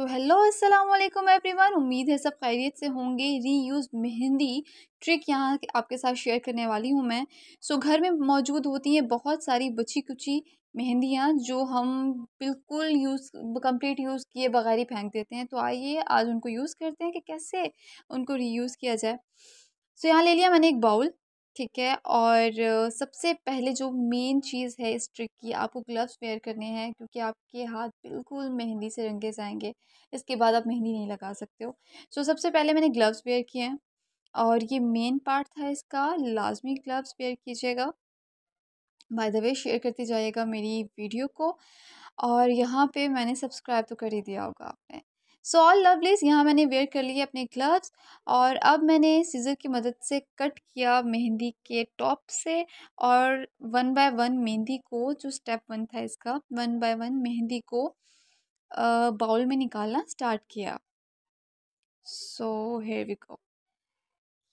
सो तो हेलो अस्सलाम वालेकुम एवरीवन उम्मीद है सब खैरियत से होंगे री यूज़ मेहंदी ट्रिक यहाँ आपके साथ शेयर करने वाली हूँ मैं सो so, घर में मौजूद होती हैं बहुत सारी बची कुची मेहंदियाँ जो हम बिल्कुल यूज़ कंप्लीट यूज़ किए बगैर ही फेंक देते हैं तो आइए आज उनको यूज़ करते हैं कि कैसे उनको यूज़ किया जाए सो so, यहाँ ले लिया मैंने एक बाउल ठीक है और सबसे पहले जो मेन चीज़ है इस ट्रिक की आपको ग्लव्स वेयर करने हैं क्योंकि आपके हाथ बिल्कुल मेहंदी से रंगे जाएंगे इसके बाद आप मेहंदी नहीं लगा सकते हो सो so, सबसे पहले मैंने ग्लव्स वेयर किए हैं और ये मेन पार्ट था इसका लाजमी ग्लव्स वेयर कीजिएगा बाय द वे शेयर करते जाइएगा मेरी वीडियो को और यहाँ पे मैंने सब्सक्राइब तो कर ही दिया होगा आपने सो ऑल लवलीज यहाँ मैंने वेयर कर लिए अपने ग्लव्स और अब मैंने सीज़र की मदद से कट किया मेहंदी के टॉप से और वन बाय वन मेहंदी को जो स्टेप वन था इसका वन बाय वन मेहंदी को बाउल में निकालना स्टार्ट किया सो हेयर वी गो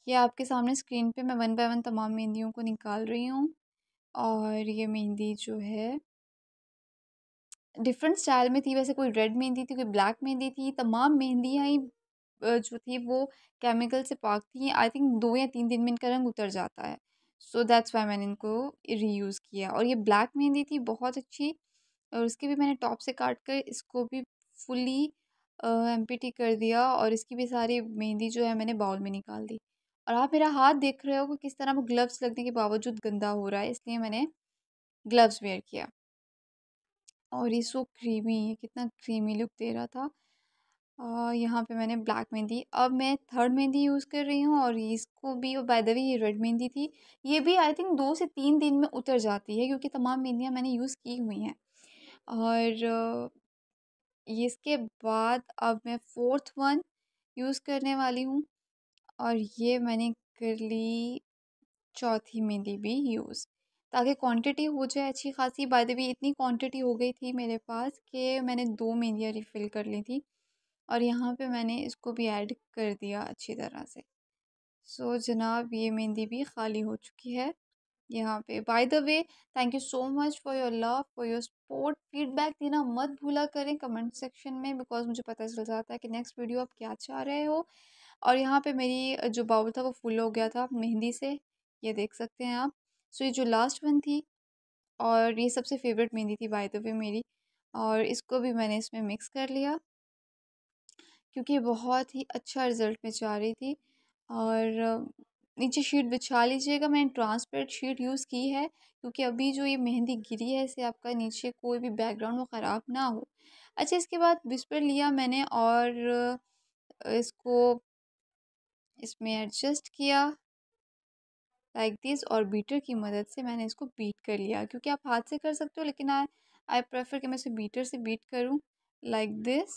ये आपके सामने स्क्रीन पे मैं वन बाय वन तमाम मेहंदियों को निकाल रही हूँ और ये मेहंदी जो है डिफरेंट स्टाइल में थी वैसे कोई रेड मेहंदी थी कोई ब्लैक मेहंदी थी तमाम मेहंदियाँ ही जो थी वो केमिकल से पाक थी आई थिंक दो या तीन दिन में इनका रंग उतर जाता है सो दैट्स वाई मैंने इनको रीयूज़ किया और ये ब्लैक मेहंदी थी बहुत अच्छी और उसके भी मैंने टॉप से काट कर इसको भी फुली एम कर दिया और इसकी भी सारी मेहंदी जो है मैंने बाउल में निकाल दी और आप मेरा हाथ देख रहे हो कि किस तरह वो ग्लव्स लगने के बावजूद गंदा हो रहा है इसलिए मैंने ग्लव्स वेयर किया और ये सो क्रीमी ये कितना क्रीमी लुक दे रहा था और यहाँ पे मैंने ब्लैक मेहंदी अब मैं थर्ड मेहंदी यूज़ कर रही हूँ और इसको भी बाय द वे ये रेड मेहंदी थी ये भी आई थिंक दो से तीन दिन में उतर जाती है क्योंकि तमाम मेहंदियाँ मैंने यूज़ की हुई हैं और इसके बाद अब मैं फोर्थ वन यूज़ करने वाली हूँ और ये मैंने कर ली चौथी मेहंदी भी यूज़ ताकि क्वांटिटी हो जाए अच्छी खासी बाय द वे इतनी क्वांटिटी हो गई थी मेरे पास कि मैंने दो मेहंदियाँ रिफ़िल कर ली थी और यहाँ पे मैंने इसको भी ऐड कर दिया अच्छी तरह से सो so, जनाब ये मेहंदी भी खाली हो चुकी है यहाँ पे by the way thank you so much for your love for your support feedback देना मत भूला करें कमेंट सेक्शन में बिकॉज मुझे पता चल जाता है कि नेक्स्ट वीडियो आप क्या चाह रहे हो और यहाँ पे मेरी जो बाउल था वो फुल हो गया था मेहंदी से ये देख सकते हैं आप सो ये जो लास्ट वन थी और ये सबसे फेवरेट मेहंदी थी बाय द वे मेरी और इसको भी मैंने इसमें मिक्स कर लिया क्योंकि बहुत ही अच्छा रिज़ल्ट में चाह रही थी और नीचे शीट बिछा लीजिएगा मैंने ट्रांसपेरेंट शीट यूज़ की है क्योंकि अभी जो ये मेहंदी गिरी है इसे आपका नीचे कोई भी बैकग्राउंड वो ख़राब ना हो अच्छा इसके बाद विस्पर लिया मैंने और इसको इसमें एडजस्ट किया लाइक दिस और बीटर की मदद से मैंने इसको बीट कर लिया क्योंकि आप हाथ से कर सकते हो लेकिन आई आई प्रेफर कि मैं इसे बीटर से बीट करूँ लाइक दिस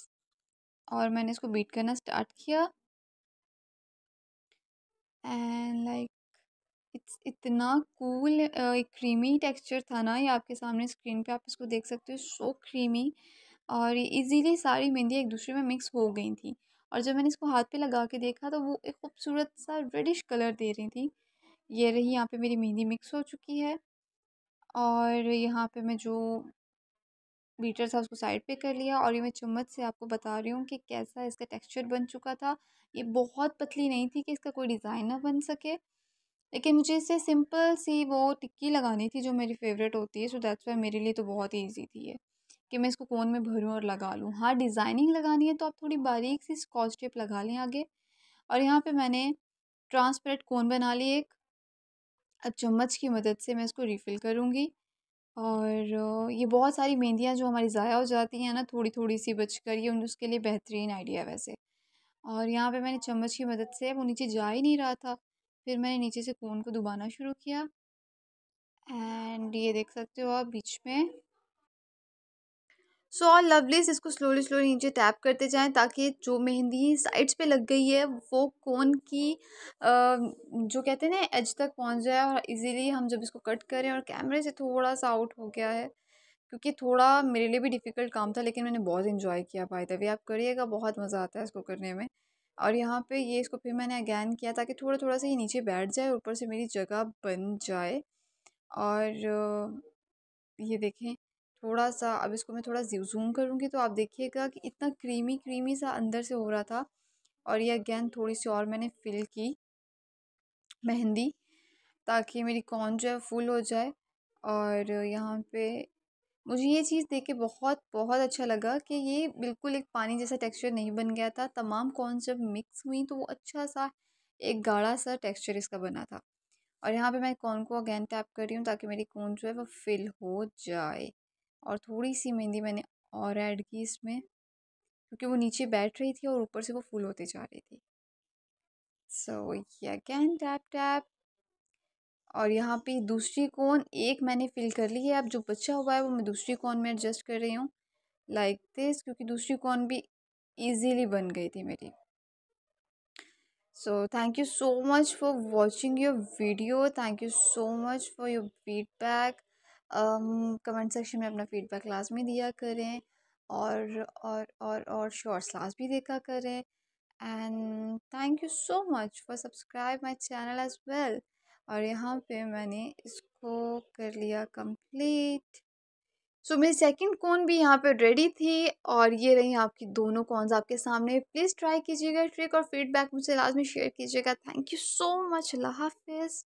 और मैंने इसको बीट करना स्टार्ट किया एंड लाइक इट्स इतना कूल एक क्रीमी टेक्सचर था ना ये आपके सामने स्क्रीन पे आप इसको देख सकते हो सो क्रीमी और ये ईजीली सारी मेहंदी एक दूसरे में मिक्स हो गई थी और जब मैंने इसको हाथ पे लगा के देखा तो वो एक खूबसूरत सा रेडिश कलर दे रही थी ये रही यहाँ पे मेरी मेहंदी मिक्स हो चुकी है और यहाँ पे मैं जो बीटर था उसको साइड पे कर लिया और ये मैं चम्मच से आपको बता रही हूँ कि कैसा इसका टेक्सचर बन चुका था ये बहुत पतली नहीं थी कि इसका कोई डिज़ाइन ना बन सके लेकिन मुझे इसे सिंपल सी वो टिक्की लगानी थी जो मेरी फेवरेट होती है सो दैट्स वाई मेरे लिए तो बहुत ईजी थी ये कि मैं इसको कोन में भरूँ और लगा लूँ हाँ डिज़ाइनिंग लगानी है तो आप थोड़ी बारीक सी स्कॉच टेप लगा लें आगे और यहाँ पर मैंने ट्रांसपेरेंट कोन बना ली एक अब चम्मच की मदद से मैं इसको रिफ़िल करूँगी और ये बहुत सारी मेहंदियाँ जो हमारी ज़ाया हो जाती हैं ना थोड़ी थोड़ी सी बचकर ये उन उसके लिए बेहतरीन आइडिया वैसे और यहाँ पे मैंने चम्मच की मदद से वो नीचे जा ही नहीं रहा था फिर मैंने नीचे से कोन को दुबाना शुरू किया एंड ये देख सकते हो आप बीच में सो ऑल लवलीस इसको स्लोली स्लोली नीचे टैप करते जाएं ताकि जो मेहंदी साइड्स पे लग गई है वो कोन की जो कहते हैं ना एज तक पहुंच जाए और इजीली हम जब इसको कट करें और कैमरे से थोड़ा सा आउट हो गया है क्योंकि थोड़ा मेरे लिए भी डिफ़िकल्ट काम था लेकिन मैंने बहुत इन्जॉय किया भाई तभी आप करिएगा बहुत मज़ा आता है इसको करने में और यहाँ पर ये इसको फिर मैंने अगैन किया ताकि थोड़ा थोड़ा सा ये नीचे बैठ जाए ऊपर से मेरी जगह बन जाए और ये देखें थोड़ा सा अब इसको मैं थोड़ा जूम करूँगी तो आप देखिएगा कि इतना क्रीमी क्रीमी सा अंदर से हो रहा था और ये अगेन थोड़ी सी और मैंने फिल की मेहंदी ताकि मेरी कॉन जो है फुल हो जाए और यहाँ पे मुझे ये चीज़ देख के बहुत बहुत अच्छा लगा कि ये बिल्कुल एक पानी जैसा टेक्सचर नहीं बन गया था तमाम कॉन जब मिक्स हुई तो वो अच्छा सा एक गाढ़ा सा टेक्सचर इसका बना था और यहाँ पे मैं कॉन को अगेन टैप कर रही हूँ ताकि मेरी कॉन जो है वो फिल हो जाए और थोड़ी सी मेहंदी मैंने और ऐड की इसमें क्योंकि वो नीचे बैठ रही थी और ऊपर से वो फूल होती जा रही थी सो ये अगैन टैप टैप और यहाँ पे दूसरी कोन एक मैंने फिल कर ली है अब जो बचा हुआ है वो मैं दूसरी कोन में एडजस्ट कर रही हूँ लाइक दिस क्योंकि दूसरी कोन भी ईजीली बन गई थी मेरी so thank you so much for watching your video thank you so much for your feedback comment section में अपना फ़ीडबैक लाजमी दिया करें और और और और शॉर्ट्स लास्ट भी देखा करें and thank you so much for subscribe my channel as well और यहाँ पे मैंने इसको कर लिया कंप्लीट सो so, मेरी सेकंड कौन भी यहाँ पे रेडी थी और ये रही आपकी दोनों कॉन्स आपके सामने प्लीज़ ट्राई कीजिएगा ट्रिक और फीडबैक मुझसे लाजमी शेयर कीजिएगा थैंक यू सो मच अल्लाह हाफिज़